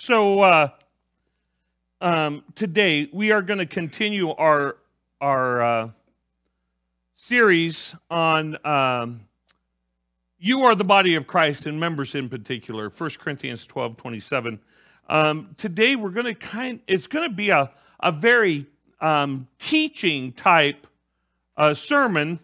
So uh, um, today we are going to continue our our uh, series on um, you are the body of Christ and members in particular. 1 Corinthians 12, 27. Um, today we're going to kind. It's going to be a a very um, teaching type uh, sermon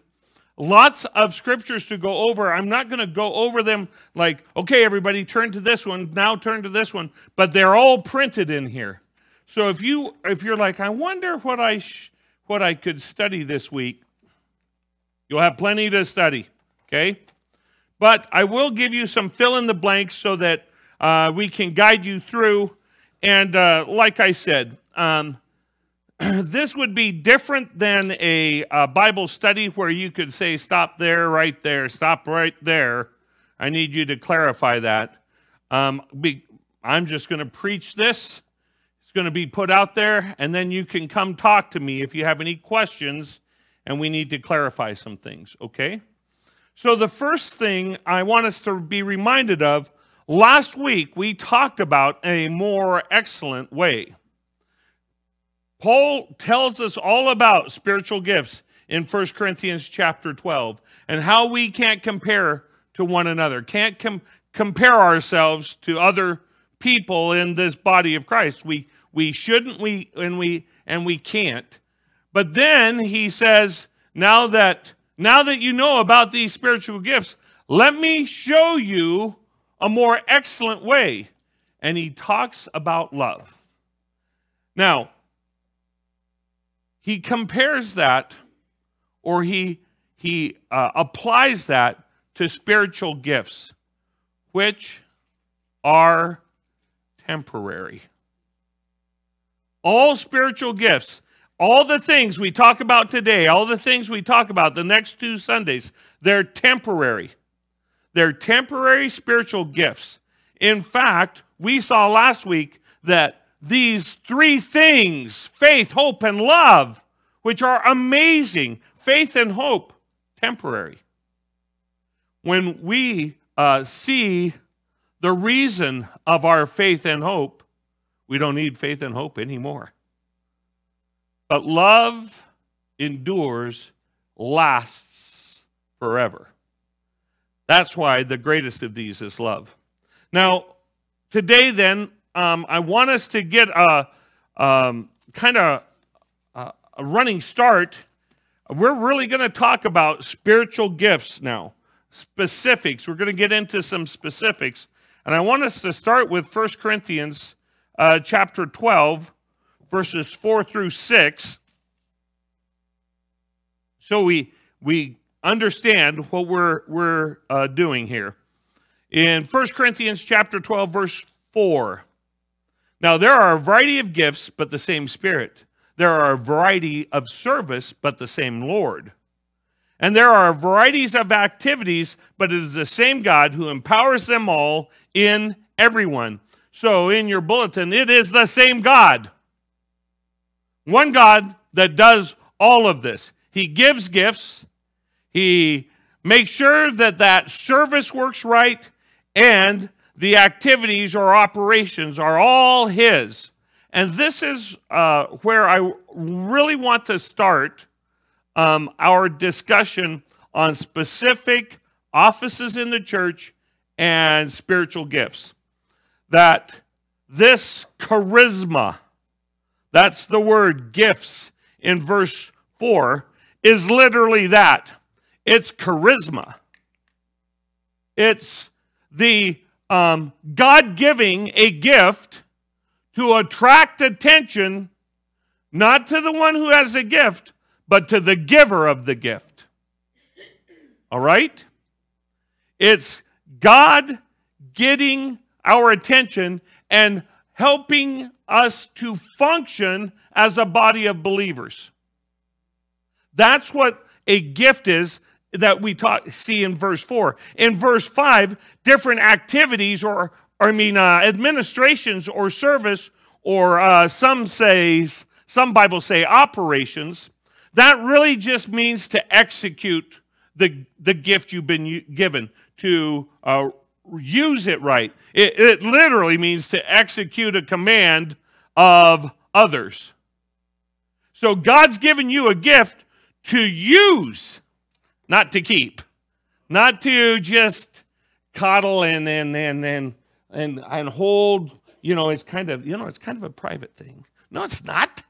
Lots of scriptures to go over. I'm not going to go over them like, okay, everybody, turn to this one, now turn to this one, but they're all printed in here. So if you if you're like, I wonder what I what I could study this week, you'll have plenty to study. Okay, but I will give you some fill in the blanks so that uh, we can guide you through. And uh, like I said, um, this would be different than a, a, Bible study where you could say, stop there, right there, stop right there. I need you to clarify that. Um, be, I'm just going to preach this. It's going to be put out there, and then you can come talk to me if you have any questions, and we need to clarify some things, okay? So, the first thing I want us to be reminded of last week, we talked about a more excellent way. Paul tells us all about spiritual gifts in 1 Corinthians chapter 12 and how we can't compare to one another, can't com compare ourselves to other people in this body of Christ. We we shouldn't we and we and we can't. But then he says, now that now that you know about these spiritual gifts, let me show you a more excellent way. And he talks about love. Now, he compares that or he, he uh, applies that to spiritual gifts, which are temporary. All spiritual gifts, all the things we talk about today, all the things we talk about the next two Sundays, they're temporary. They're temporary spiritual gifts. In fact, we saw last week that these three things faith, hope, and love, which are amazing. Faith and hope, temporary. When we uh, see the reason of our faith and hope, we don't need faith and hope anymore. But love endures, lasts forever. That's why the greatest of these is love. Now, today, then, um, I want us to get a um, kind of a, a running start. We're really going to talk about spiritual gifts now, specifics. We're going to get into some specifics. And I want us to start with 1 Corinthians uh, chapter 12, verses 4 through 6. So we, we understand what we're, we're uh, doing here. In 1 Corinthians chapter 12, verse 4, now, there are a variety of gifts, but the same Spirit. There are a variety of service, but the same Lord. And there are varieties of activities, but it is the same God who empowers them all in everyone. So in your bulletin, it is the same God. One God that does all of this. He gives gifts. He makes sure that that service works right. And the activities or operations are all His. And this is uh, where I really want to start um, our discussion on specific offices in the church and spiritual gifts. That this charisma, that's the word gifts in verse 4, is literally that. It's charisma. It's the um, God giving a gift to attract attention, not to the one who has a gift, but to the giver of the gift. All right? It's God getting our attention and helping us to function as a body of believers. That's what a gift is that we talk, see in verse 4. In verse 5, different activities or, or I mean, uh, administrations or service, or uh, some says, some Bibles say operations, that really just means to execute the, the gift you've been given, to uh, use it right. It, it literally means to execute a command of others. So God's given you a gift to use not to keep, not to just coddle and and and and and, and hold. You know, it's kind of you know it's kind of a private thing. No, it's not.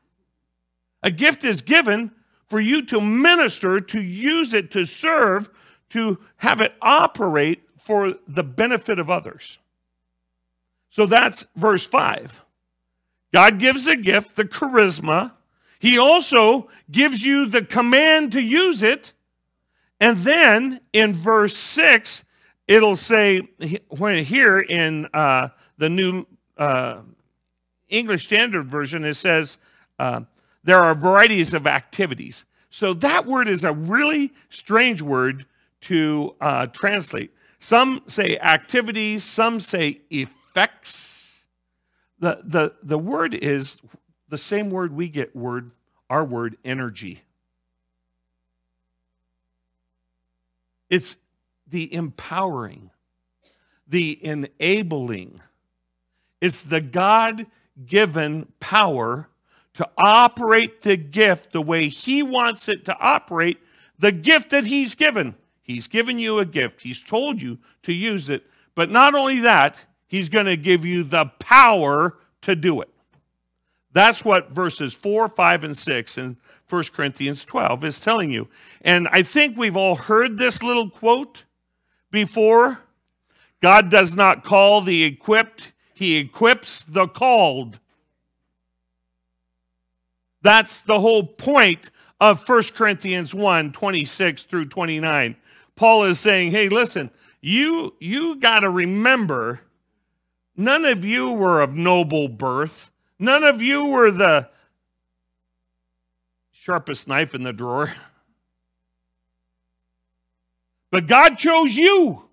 A gift is given for you to minister, to use it, to serve, to have it operate for the benefit of others. So that's verse 5. God gives a gift, the charisma. He also gives you the command to use it and then in verse 6, it'll say, when here in uh, the New uh, English Standard Version, it says, uh, there are varieties of activities. So that word is a really strange word to uh, translate. Some say activities, some say effects. The, the, the word is the same word we get word, our word energy It's the empowering, the enabling. It's the God given power to operate the gift the way He wants it to operate, the gift that He's given. He's given you a gift, He's told you to use it. But not only that, He's going to give you the power to do it. That's what verses 4, 5, and 6 and 1 Corinthians 12 is telling you. And I think we've all heard this little quote before. God does not call the equipped, he equips the called. That's the whole point of 1 Corinthians 1 26 through 29. Paul is saying, hey, listen, you, you got to remember, none of you were of noble birth. None of you were the, sharpest knife in the drawer. But God chose you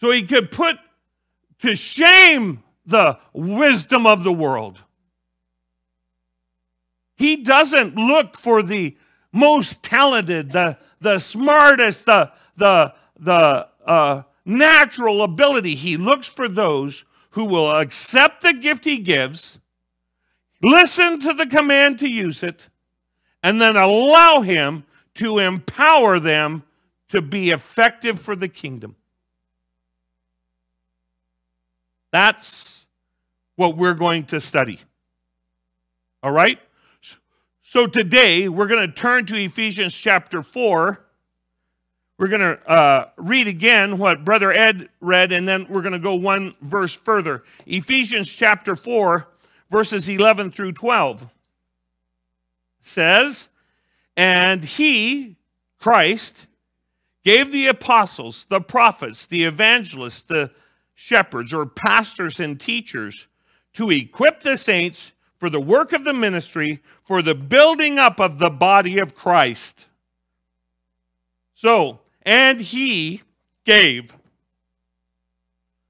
so he could put to shame the wisdom of the world. He doesn't look for the most talented, the, the smartest, the, the, the uh, natural ability. He looks for those who will accept the gift he gives Listen to the command to use it, and then allow Him to empower them to be effective for the kingdom. That's what we're going to study. All right? So today, we're going to turn to Ephesians chapter 4. We're going to uh, read again what Brother Ed read, and then we're going to go one verse further. Ephesians chapter 4, verses 11 through 12 says, And he, Christ, gave the apostles, the prophets, the evangelists, the shepherds or pastors and teachers to equip the saints for the work of the ministry, for the building up of the body of Christ. So, and he gave.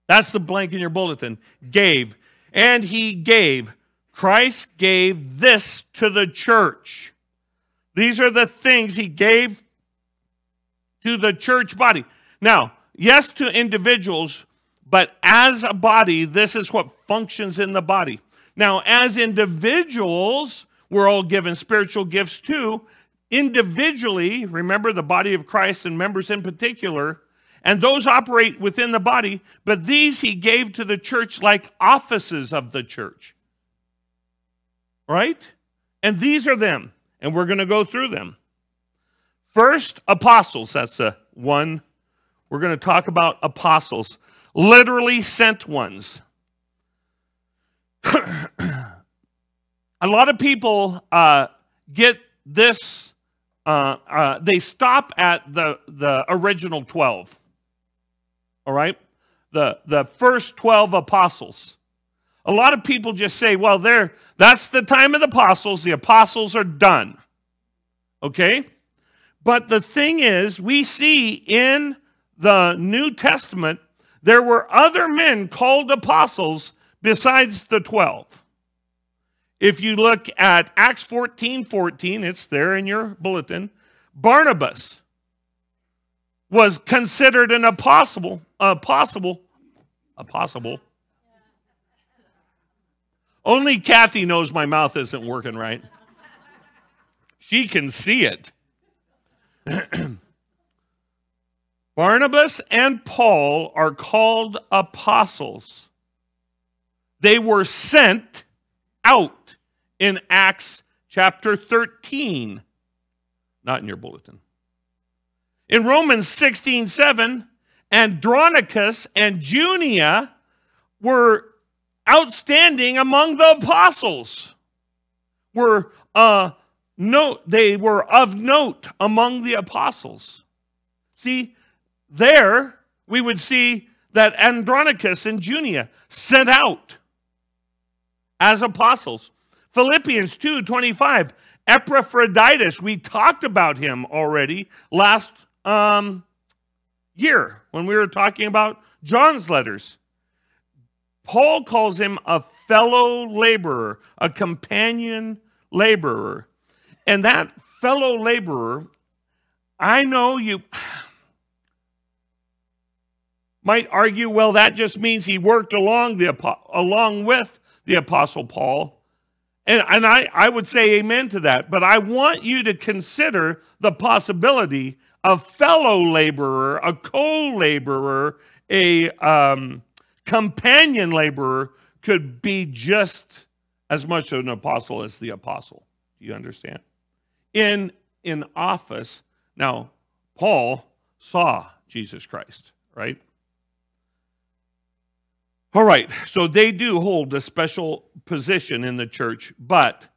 That's the blank in your bulletin. Gave. And he gave. Christ gave this to the church. These are the things he gave to the church body. Now, yes, to individuals, but as a body, this is what functions in the body. Now, as individuals, we're all given spiritual gifts too. Individually, remember the body of Christ and members in particular, and those operate within the body, but these he gave to the church like offices of the church. Right? And these are them, and we're going to go through them. First, apostles. That's the one. We're going to talk about apostles, literally sent ones. a lot of people uh, get this, uh, uh, they stop at the, the original 12 all right? The, the first 12 apostles. A lot of people just say, well, there that's the time of the apostles. The apostles are done. Okay? But the thing is, we see in the New Testament, there were other men called apostles besides the 12. If you look at Acts 14 14, it's there in your bulletin. Barnabas was considered an apostle a uh, possible. A possible. Only Kathy knows my mouth isn't working right. She can see it. Barnabas and Paul are called apostles. They were sent out in Acts chapter 13. Not in your bulletin. In Romans 16 7, Andronicus and Junia were outstanding among the apostles. Were uh, note they were of note among the apostles. See, there we would see that Andronicus and Junia sent out as apostles. Philippians 2 25, Epaphroditus, we talked about him already last um, year when we were talking about John's letters. Paul calls him a fellow laborer, a companion laborer. And that fellow laborer, I know you might argue, well, that just means he worked along, the, along with the Apostle Paul. And, and I, I would say amen to that. But I want you to consider the possibility a fellow laborer, a co laborer, a um, companion laborer could be just as much an apostle as the apostle. Do you understand? In, in office, now, Paul saw Jesus Christ, right? All right, so they do hold a special position in the church, but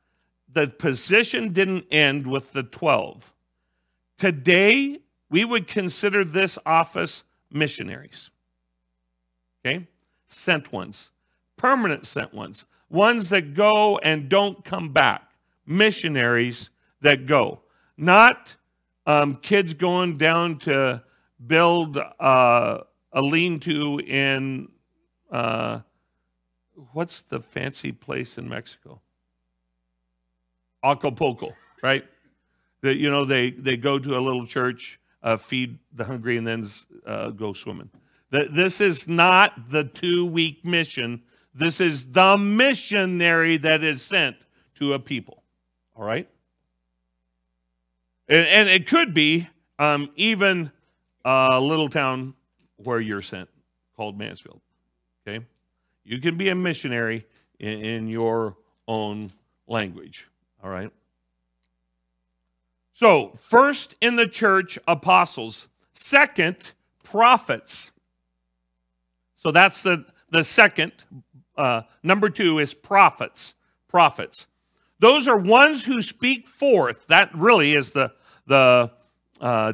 the position didn't end with the 12 Today, we would consider this office missionaries. Okay? Sent ones, permanent sent ones, ones that go and don't come back, missionaries that go. Not um, kids going down to build uh, a lean to in uh, what's the fancy place in Mexico? Acapulco, right? that you know they they go to a little church, uh, feed the hungry, and then uh, go swimming. That this is not the two week mission. This is the missionary that is sent to a people. All right, and, and it could be um, even a little town where you're sent, called Mansfield. Okay, you can be a missionary in, in your own language. All right. So, first in the church, apostles. Second, prophets. So that's the, the second. Uh, number two is prophets. Prophets. Those are ones who speak forth. That really is the, the uh,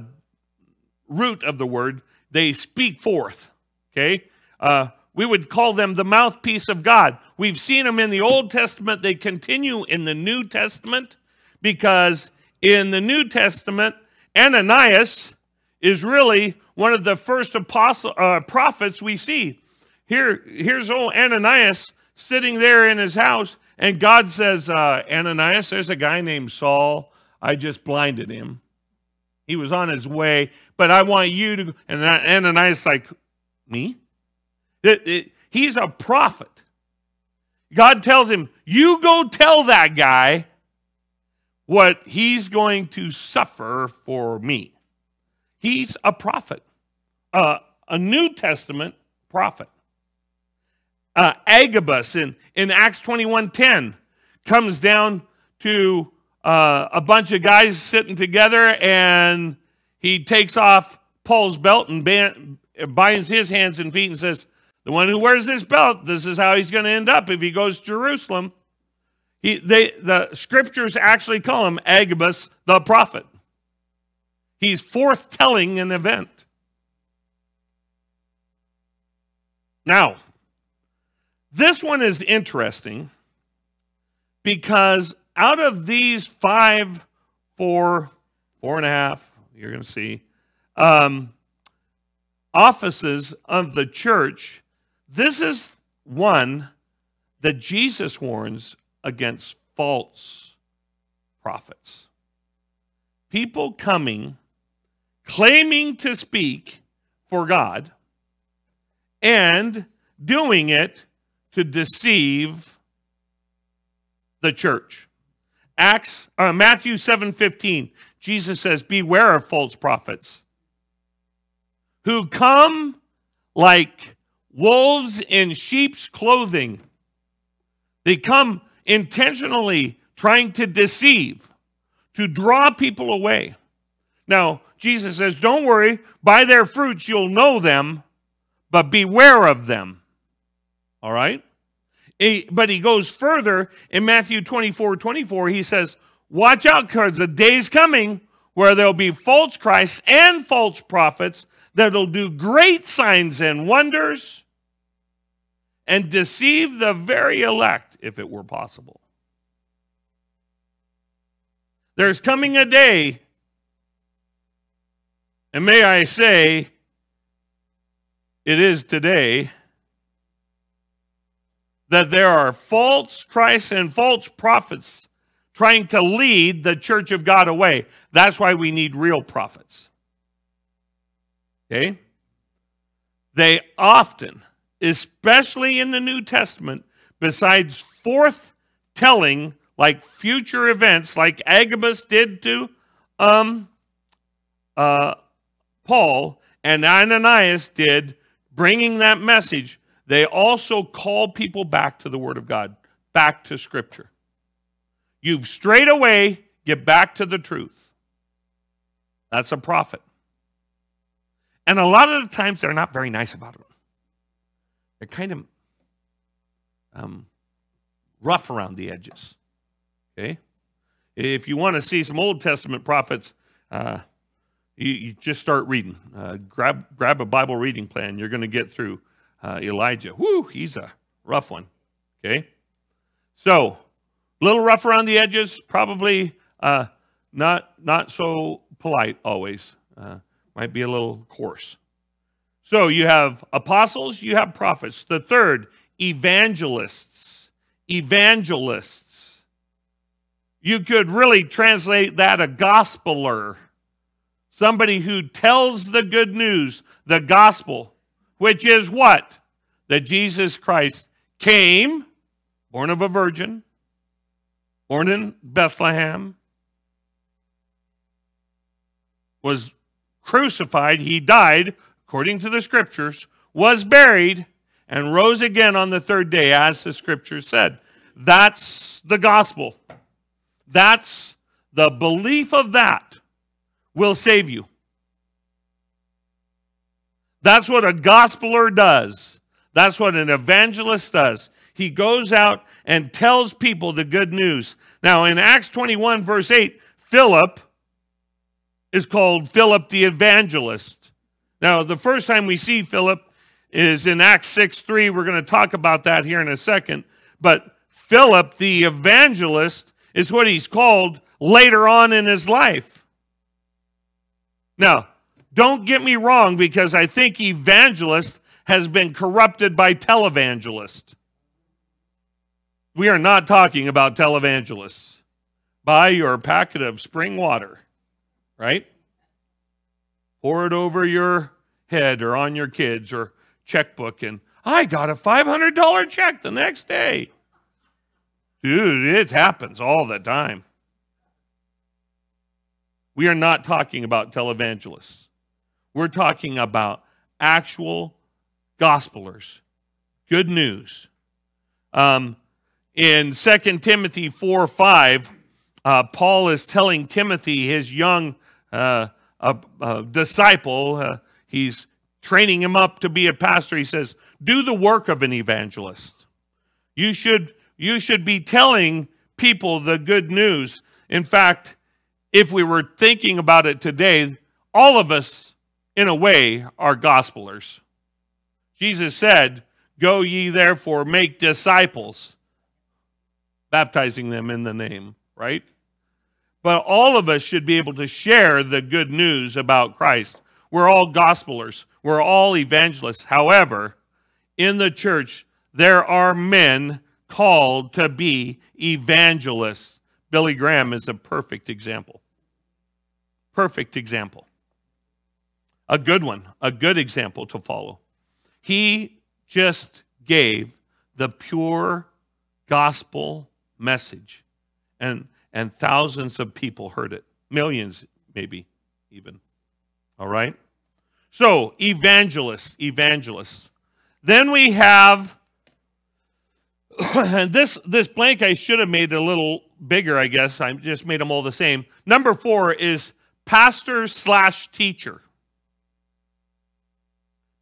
root of the word. They speak forth. Okay? Uh, we would call them the mouthpiece of God. We've seen them in the Old Testament. They continue in the New Testament because in the New Testament, Ananias is really one of the first apostle uh, prophets we see. Here, here's old Ananias sitting there in his house, and God says, uh, Ananias, there's a guy named Saul. I just blinded him. He was on his way, but I want you to. And Ananias, like, me? It, it, he's a prophet. God tells him, You go tell that guy what he's going to suffer for me. He's a prophet, uh, a New Testament prophet. Uh, Agabus in, in Acts 21.10 comes down to uh, a bunch of guys sitting together and he takes off Paul's belt and binds his hands and feet and says, the one who wears this belt, this is how he's going to end up if he goes to Jerusalem. He, they, the scriptures actually call him Agabus the prophet. He's foretelling an event. Now, this one is interesting because out of these five, four, four and a half, you're going to see, um, offices of the church, this is one that Jesus warns against false prophets. People coming, claiming to speak for God, and doing it to deceive the church. Acts uh, Matthew 7:15 Jesus says beware of false prophets who come like wolves in sheep's clothing. They come intentionally trying to deceive, to draw people away. Now, Jesus says, Don't worry, by their fruits you'll know them, but beware of them. All right? but he goes further in Matthew 24 24. He says, Watch out, because the day's coming where there'll be false Christs and false prophets that'll do great signs and wonders and deceive the very elect if it were possible. There's coming a day, and may I say, it is today, that there are false Christs and false prophets trying to lead the church of God away. That's why we need real prophets. Okay? They often, especially in the New Testament, besides telling, like future events, like Agabus did to um, uh, Paul and Ananias did, bringing that message, they also call people back to the Word of God, back to Scripture. You've straight away, get back to the truth. That's a prophet. And a lot of the times they're not very nice about it. They're kind of um, rough around the edges. Okay? If you want to see some Old Testament prophets, uh, you, you, just start reading. Uh, grab, grab a Bible reading plan. You're going to get through uh, Elijah. Woo, he's a rough one. Okay? So, a little rough around the edges, probably uh, not, not so polite always. Uh, might be a little coarse. So you have apostles, you have prophets. The third evangelists. Evangelists. You could really translate that a gospeler, somebody who tells the good news, the gospel, which is what? That Jesus Christ came, born of a virgin, born in Bethlehem, was crucified, he died, according to the scriptures, was buried, and rose again on the third day, as the scripture said. That's the gospel. That's the belief of that will save you. That's what a gospeler does. That's what an evangelist does. He goes out and tells people the good news. Now, in Acts 21, verse 8, Philip is called Philip the evangelist. Now, the first time we see Philip is in Acts 6 3. We're going to talk about that here in a second. But Philip, the evangelist, is what he's called later on in his life. Now, don't get me wrong because I think evangelist has been corrupted by televangelist. We are not talking about televangelists. Buy your packet of spring water, right? Pour it over your head or on your kids or checkbook and I got a $500 check the next day. Dude, it happens all the time. We are not talking about televangelists. We're talking about actual gospelers. Good news. Um, in 2 Timothy 4 5, uh, Paul is telling Timothy, his young uh, uh, disciple, uh, he's training him up to be a pastor, he says, do the work of an evangelist. You should, you should be telling people the good news. In fact, if we were thinking about it today, all of us, in a way, are gospelers. Jesus said, Go ye therefore, make disciples, baptizing them in the name, right? But all of us should be able to share the good news about Christ. We're all gospelers. We're all evangelists. However, in the church, there are men called to be evangelists. Billy Graham is a perfect example. Perfect example. A good one, a good example to follow. He just gave the pure gospel message, and, and thousands of people heard it, millions maybe even. All right? So, evangelists, evangelists. Then we have, this, this blank I should have made a little bigger, I guess. I just made them all the same. Number four is pastor slash teacher.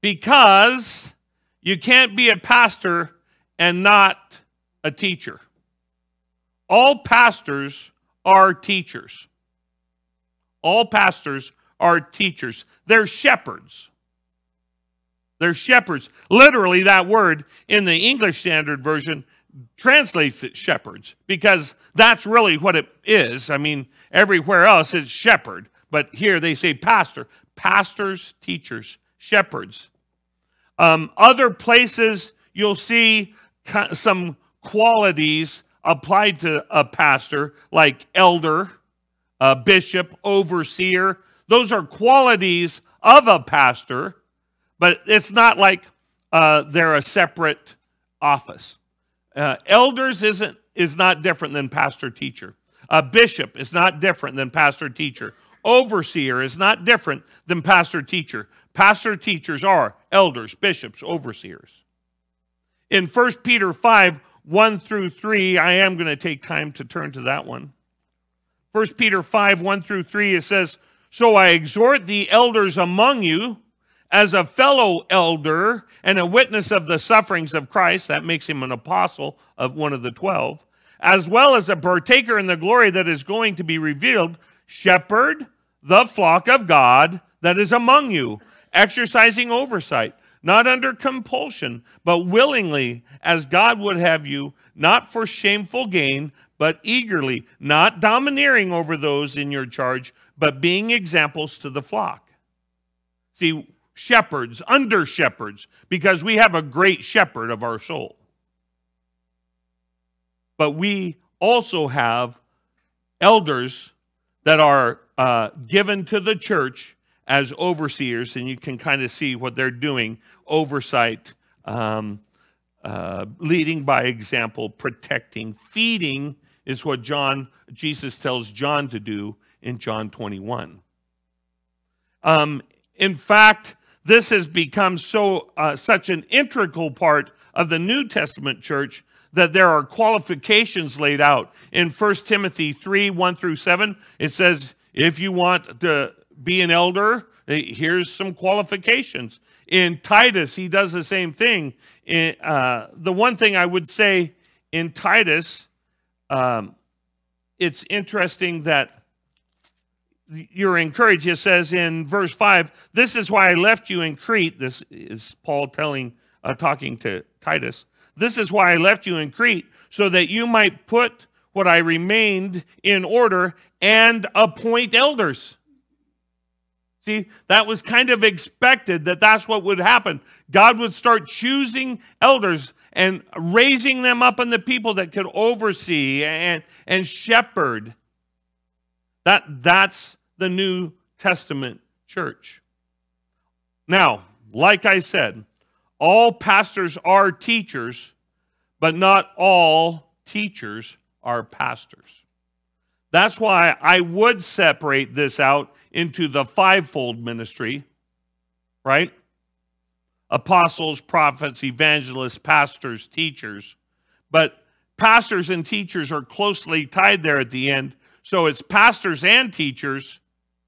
Because you can't be a pastor and not a teacher. All pastors are teachers. All pastors are teachers, they're shepherds. They're shepherds. Literally, that word in the English Standard Version translates it shepherds because that's really what it is. I mean, everywhere else it's shepherd, but here they say pastor. Pastors, teachers, shepherds. Um, other places you'll see some qualities applied to a pastor, like elder, a bishop, overseer, those are qualities of a pastor, but it's not like uh, they're a separate office. Uh, elders isn't is not different than pastor teacher. A bishop is not different than pastor teacher. Overseer is not different than pastor teacher. Pastor teachers are elders, bishops, overseers. In 1 Peter 5, 1 through 3, I am going to take time to turn to that one. 1 Peter 5, 1 through 3, it says, so I exhort the elders among you as a fellow elder and a witness of the sufferings of Christ, that makes him an apostle of one of the twelve, as well as a partaker in the glory that is going to be revealed, shepherd the flock of God that is among you, exercising oversight, not under compulsion, but willingly, as God would have you, not for shameful gain, but eagerly, not domineering over those in your charge, but being examples to the flock. See, shepherds, under shepherds, because we have a great shepherd of our soul. But we also have elders that are uh, given to the church as overseers, and you can kind of see what they're doing oversight, um, uh, leading by example, protecting, feeding is what John, Jesus tells John to do in John 21. Um, in fact, this has become so uh, such an integral part of the New Testament church that there are qualifications laid out in 1 Timothy 3 1 through 7. It says, if you want to be an elder, eh, here's some qualifications. In Titus, he does the same thing. In, eh, uh, the one thing I would say in Titus, um, it's interesting that you're encouraged. It says in verse 5, This is why I left you in Crete. This is Paul telling, uh, talking to Titus. This is why I left you in Crete, so that you might put what I remained in order and appoint elders. See, that was kind of expected that that's what would happen. God would start choosing elders and raising them up in the people that could oversee and, and shepherd. That, that's the New Testament church. Now, like I said, all pastors are teachers, but not all teachers are pastors. That's why I would separate this out into the fivefold ministry, right? Apostles, prophets, evangelists, pastors, teachers. But pastors and teachers are closely tied there at the end. So it's pastors and teachers,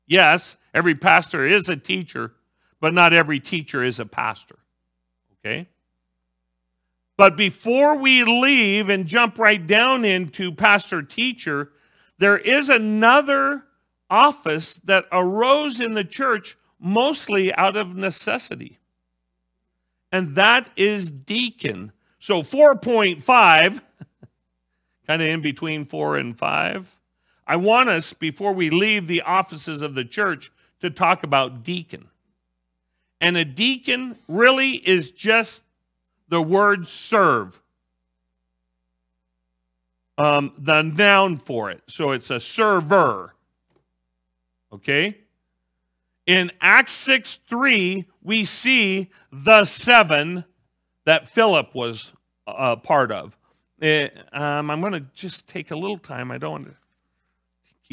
Yes, every pastor is a teacher, but not every teacher is a pastor. Okay? But before we leave and jump right down into pastor teacher, there is another office that arose in the church mostly out of necessity, and that is deacon. So 4.5, kind of in between 4 and 5, I want us, before we leave the offices of the church, to talk about deacon. And a deacon really is just the word serve, um, the noun for it. So it's a server. Okay? In Acts 6 3, we see the seven that Philip was a uh, part of. Eh, um, I'm going to just take a little time. I don't want to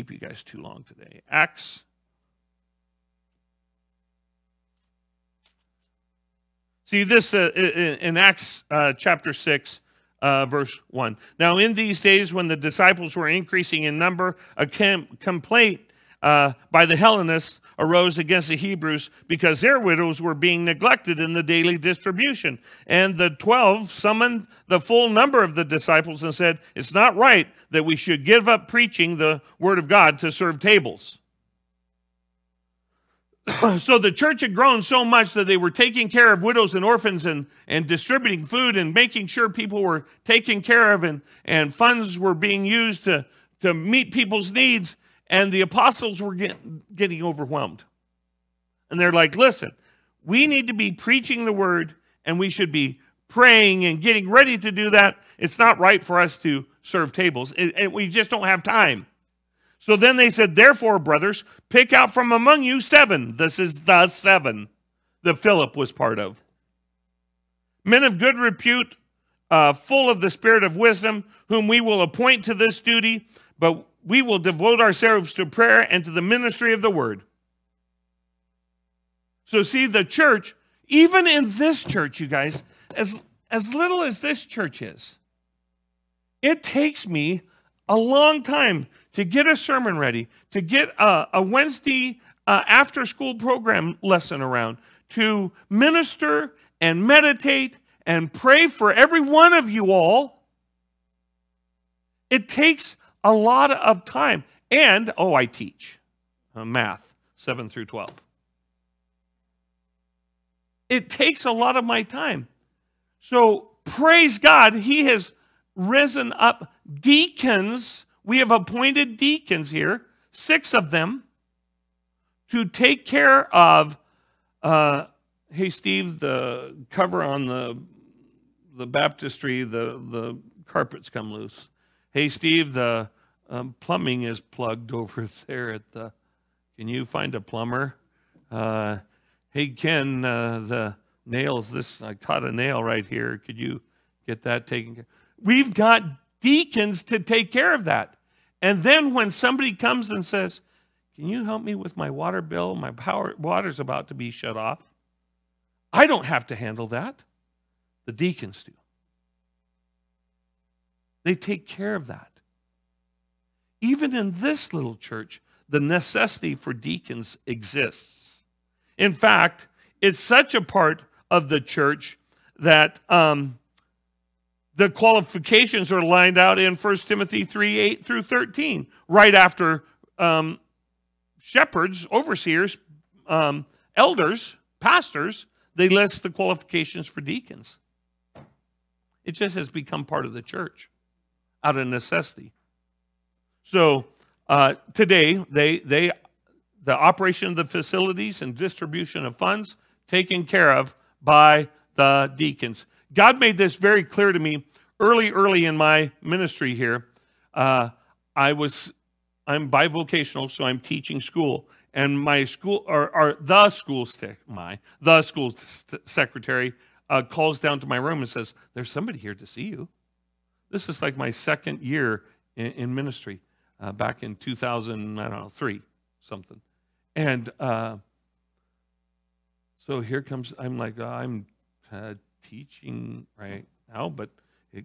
keep you guys too long today. Acts. See this uh, in Acts uh, chapter 6, uh, verse 1. Now, in these days when the disciples were increasing in number, a com complaint uh, by the Hellenists arose against the Hebrews because their widows were being neglected in the daily distribution. And the 12 summoned the full number of the disciples and said, It's not right that we should give up preaching the word of God to serve tables. so the church had grown so much that they were taking care of widows and orphans and, and distributing food and making sure people were taken care of and, and funds were being used to, to meet people's needs and the apostles were get, getting overwhelmed. And they're like, listen, we need to be preaching the word and we should be praying and getting ready to do that. It's not right for us to serve tables, and we just don't have time. So then they said, Therefore, brothers, pick out from among you seven. This is the seven that Philip was part of. Men of good repute, uh, full of the spirit of wisdom, whom we will appoint to this duty, but we will devote ourselves to prayer and to the ministry of the word. So, see, the church, even in this church, you guys, as, as little as this church is, it takes me a long time to get a sermon ready, to get a, a Wednesday uh, after school program lesson around, to minister and meditate and pray for every one of you all. It takes a lot of time. And, oh, I teach uh, math 7 through 12. It takes a lot of my time. So praise God, He has risen up deacons. We have appointed deacons here, six of them, to take care of. Uh, hey, Steve, the cover on the the baptistry, the the carpets come loose. Hey, Steve, the um, plumbing is plugged over there at the, can you find a plumber? Uh, hey, Ken, uh, the nails, this, I caught a nail right here. Could you get that taken care We've got deacons to take care of that. And then when somebody comes and says, can you help me with my water bill? My power, water's about to be shut off. I don't have to handle that. The deacons do. They take care of that. Even in this little church, the necessity for deacons exists. In fact, it's such a part of the church that um, the qualifications are lined out in 1 Timothy 3 8 through 13, right after um, shepherds, overseers, um, elders, pastors, they list the qualifications for deacons. It just has become part of the church out of necessity. So uh, today, they, they, the operation of the facilities and distribution of funds taken care of by the deacons. God made this very clear to me early, early in my ministry here. Uh, I was, I'm bivocational, so I'm teaching school. And my school, or, or the school, my, the school secretary uh, calls down to my room and says, there's somebody here to see you. This is like my second year in, in ministry uh, back in 2003, something. And uh, so here comes, I'm like, uh, I'm uh, teaching right now, but it,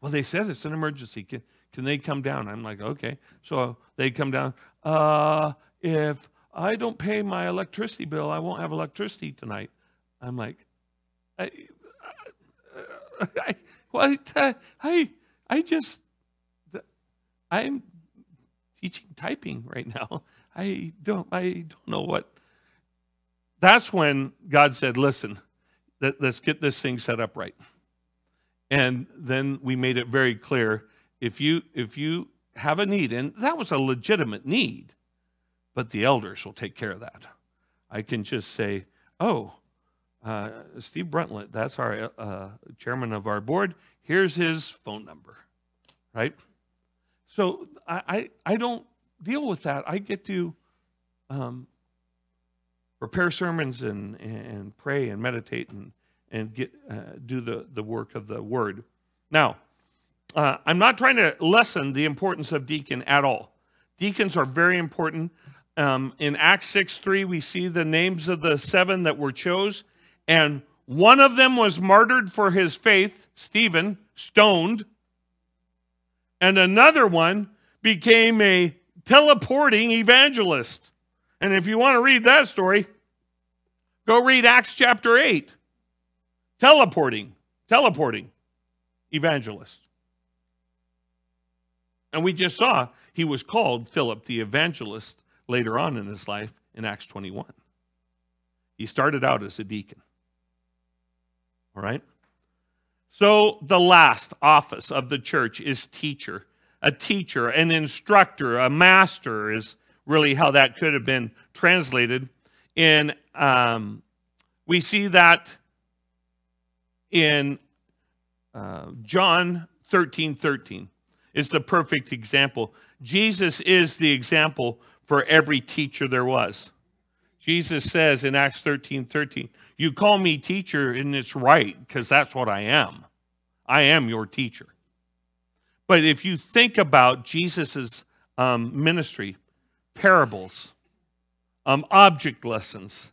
well, they said it's an emergency. Can, can they come down? I'm like, okay. So they come down. Uh, if I don't pay my electricity bill, I won't have electricity tonight. I'm like, I, I, I, what, I, I just, I'm teaching typing right now. I don't, I don't know what. That's when God said, listen, let's get this thing set up right. And then we made it very clear, if you, if you have a need, and that was a legitimate need, but the elders will take care of that. I can just say, oh, uh, Steve Bruntlett, that's our uh, chairman of our board. Here's his phone number, right? So I, I, I don't deal with that. I get to um, prepare sermons and, and pray and meditate and, and get, uh, do the, the work of the word. Now, uh, I'm not trying to lessen the importance of deacon at all. Deacons are very important. Um, in Acts 6 3, we see the names of the seven that were chose, and one of them was martyred for his faith, Stephen, stoned. And another one became a teleporting evangelist. And if you want to read that story, go read Acts chapter 8. Teleporting, teleporting evangelist. And we just saw he was called Philip the evangelist later on in his life in Acts 21. He started out as a deacon. All right? So the last office of the church is teacher. A teacher, an instructor, a master is really how that could have been translated. In um, we see that in uh, John 13, 13 is the perfect example. Jesus is the example for every teacher there was. Jesus says in Acts 13 13, You call me teacher, and it's right, because that's what I am. I am your teacher. But if you think about Jesus' um, ministry, parables, um, object lessons,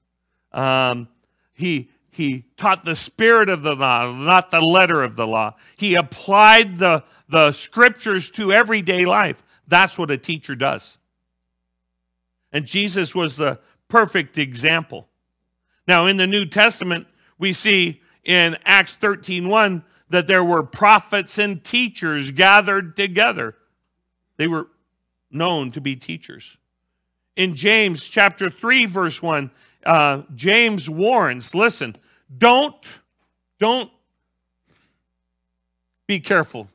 um, he, he taught the spirit of the law, not the letter of the law. He applied the, the scriptures to everyday life. That's what a teacher does. And Jesus was the perfect example. Now, in the New Testament, we see in Acts 13:1 that there were prophets and teachers gathered together. They were known to be teachers. In James chapter 3, verse 1, uh, James warns, listen, don't, don't be careful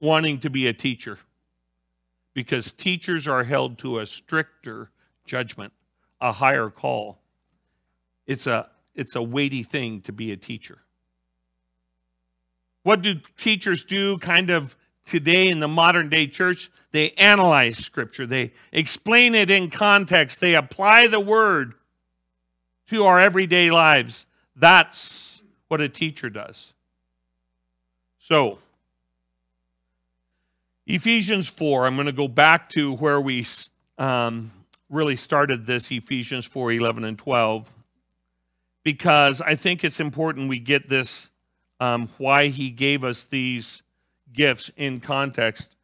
wanting to be a teacher because teachers are held to a stricter judgment, a higher call. It's a, it's a weighty thing to be a teacher. What do teachers do kind of today in the modern day church? They analyze scripture, they explain it in context, they apply the word to our everyday lives. That's what a teacher does. So, Ephesians 4, I'm going to go back to where we um, really started this Ephesians 4 11 and 12 because I think it's important we get this um, why he gave us these gifts in context.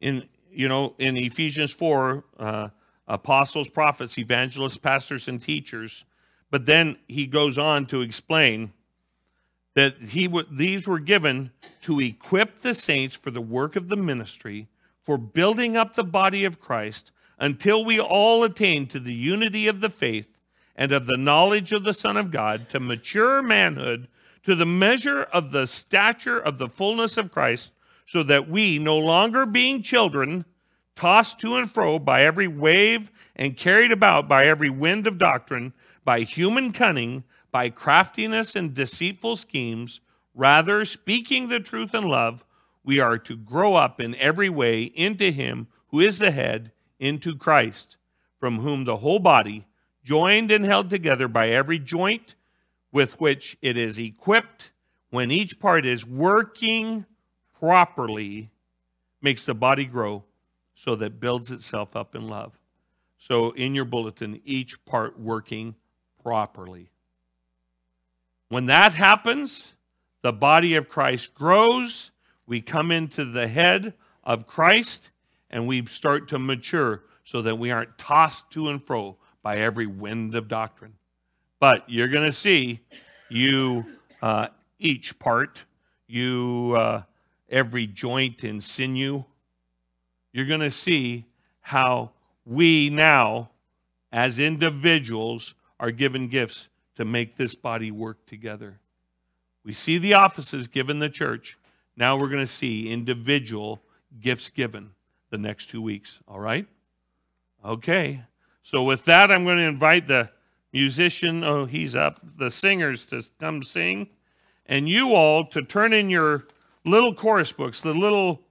In you know in Ephesians 4, uh, apostles, prophets, evangelists, pastors, and teachers. But then he goes on to explain that he these were given to equip the saints for the work of the ministry, for building up the body of Christ until we all attain to the unity of the faith and of the knowledge of the Son of God, to mature manhood, to the measure of the stature of the fullness of Christ, so that we, no longer being children, tossed to and fro by every wave and carried about by every wind of doctrine, by human cunning, by craftiness and deceitful schemes, rather, speaking the truth in love, we are to grow up in every way into Him who is the head into Christ, from whom the whole body, joined and held together by every joint with which it is equipped, when each part is working properly, makes the body grow so that builds itself up in love. So in your bulletin, each part working properly. When that happens, the body of Christ grows. We come into the head of Christ and we start to mature so that we aren't tossed to and fro by every wind of doctrine. But you're going to see you uh, each part, you uh, every joint and sinew. You're going to see how we now, as individuals, are given gifts to make this body work together. We see the offices given the church. Now we're going to see individual gifts given the next two weeks. All right? Okay. So with that, I'm going to invite the musician, oh, he's up, the singers to come sing, and you all to turn in your little chorus books, the little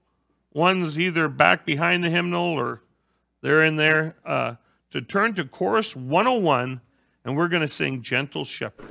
ones either back behind the hymnal or they're in there, uh, to turn to chorus 101, and we're going to sing Gentle Shepherd.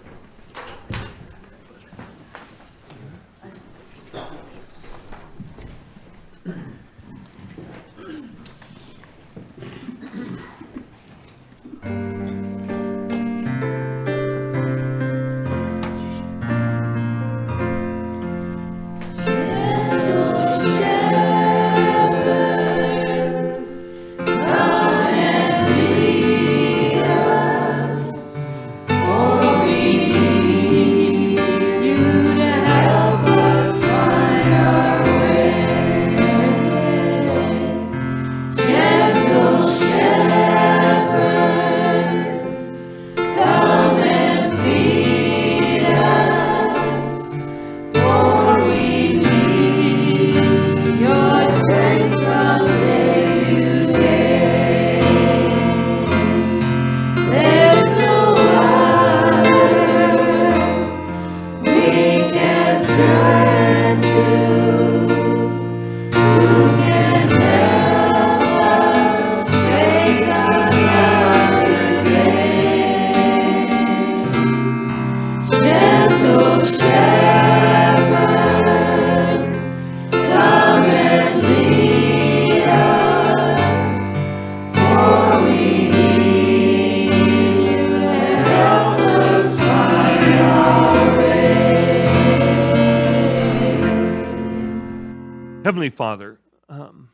Father, um,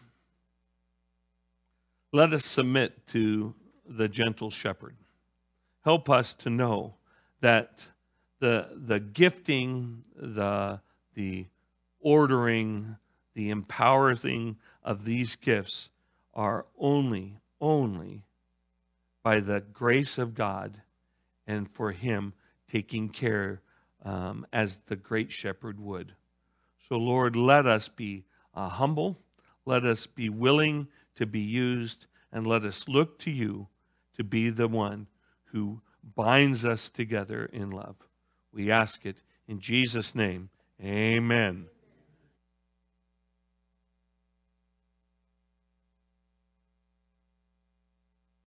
let us submit to the gentle shepherd. Help us to know that the, the gifting, the, the ordering, the empowering of these gifts are only, only by the grace of God and for Him taking care um, as the great shepherd would. So, Lord, let us be uh, humble. Let us be willing to be used, and let us look to you to be the one who binds us together in love. We ask it in Jesus' name. Amen.